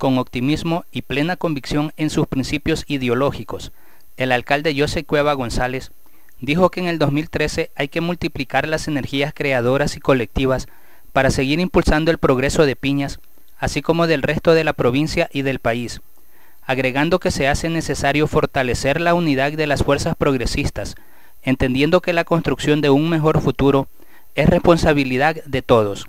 con optimismo y plena convicción en sus principios ideológicos. El alcalde José Cueva González dijo que en el 2013 hay que multiplicar las energías creadoras y colectivas para seguir impulsando el progreso de Piñas, así como del resto de la provincia y del país, agregando que se hace necesario fortalecer la unidad de las fuerzas progresistas, entendiendo que la construcción de un mejor futuro es responsabilidad de todos.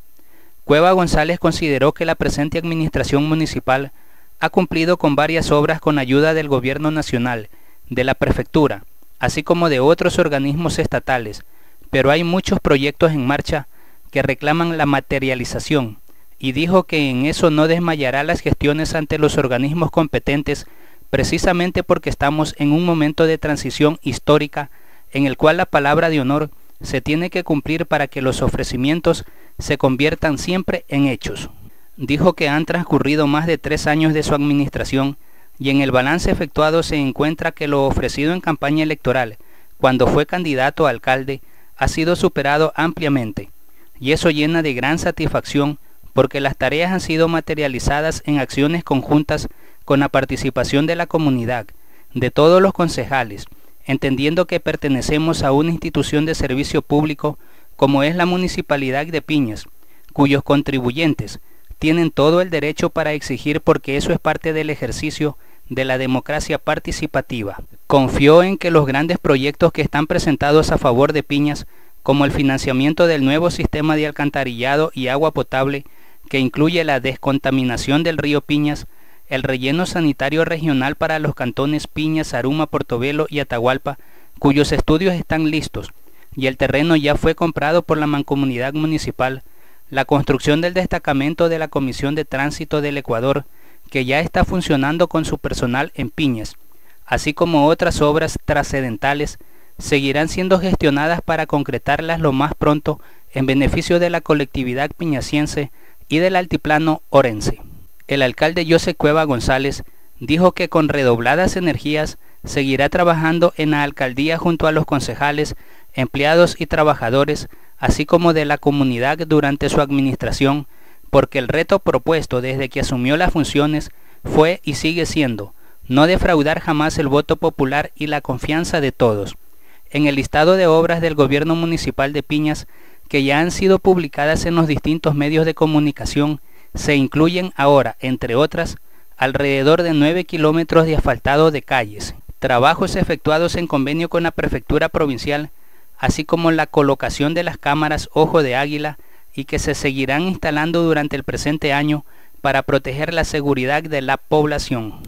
Cueva González consideró que la presente administración municipal ha cumplido con varias obras con ayuda del Gobierno Nacional, de la Prefectura, así como de otros organismos estatales, pero hay muchos proyectos en marcha que reclaman la materialización, y dijo que en eso no desmayará las gestiones ante los organismos competentes precisamente porque estamos en un momento de transición histórica en el cual la palabra de honor se tiene que cumplir para que los ofrecimientos se conviertan siempre en hechos. Dijo que han transcurrido más de tres años de su administración y en el balance efectuado se encuentra que lo ofrecido en campaña electoral, cuando fue candidato a alcalde, ha sido superado ampliamente, y eso llena de gran satisfacción porque las tareas han sido materializadas en acciones conjuntas con la participación de la comunidad, de todos los concejales, entendiendo que pertenecemos a una institución de servicio público como es la Municipalidad de Piñas, cuyos contribuyentes tienen todo el derecho para exigir porque eso es parte del ejercicio de la democracia participativa. Confío en que los grandes proyectos que están presentados a favor de Piñas, como el financiamiento del nuevo sistema de alcantarillado y agua potable, que incluye la descontaminación del río Piñas, el relleno sanitario regional para los cantones Piñas, Aruma, Portobelo y Atahualpa, cuyos estudios están listos, y el terreno ya fue comprado por la mancomunidad municipal, la construcción del destacamento de la Comisión de Tránsito del Ecuador, que ya está funcionando con su personal en Piñas, así como otras obras trascendentales, seguirán siendo gestionadas para concretarlas lo más pronto en beneficio de la colectividad piñaciense y del altiplano orense el alcalde José Cueva González dijo que con redobladas energías seguirá trabajando en la alcaldía junto a los concejales, empleados y trabajadores, así como de la comunidad durante su administración, porque el reto propuesto desde que asumió las funciones fue y sigue siendo no defraudar jamás el voto popular y la confianza de todos. En el listado de obras del gobierno municipal de Piñas, que ya han sido publicadas en los distintos medios de comunicación, se incluyen ahora, entre otras, alrededor de 9 kilómetros de asfaltado de calles, trabajos efectuados en convenio con la Prefectura Provincial, así como la colocación de las cámaras Ojo de Águila y que se seguirán instalando durante el presente año para proteger la seguridad de la población.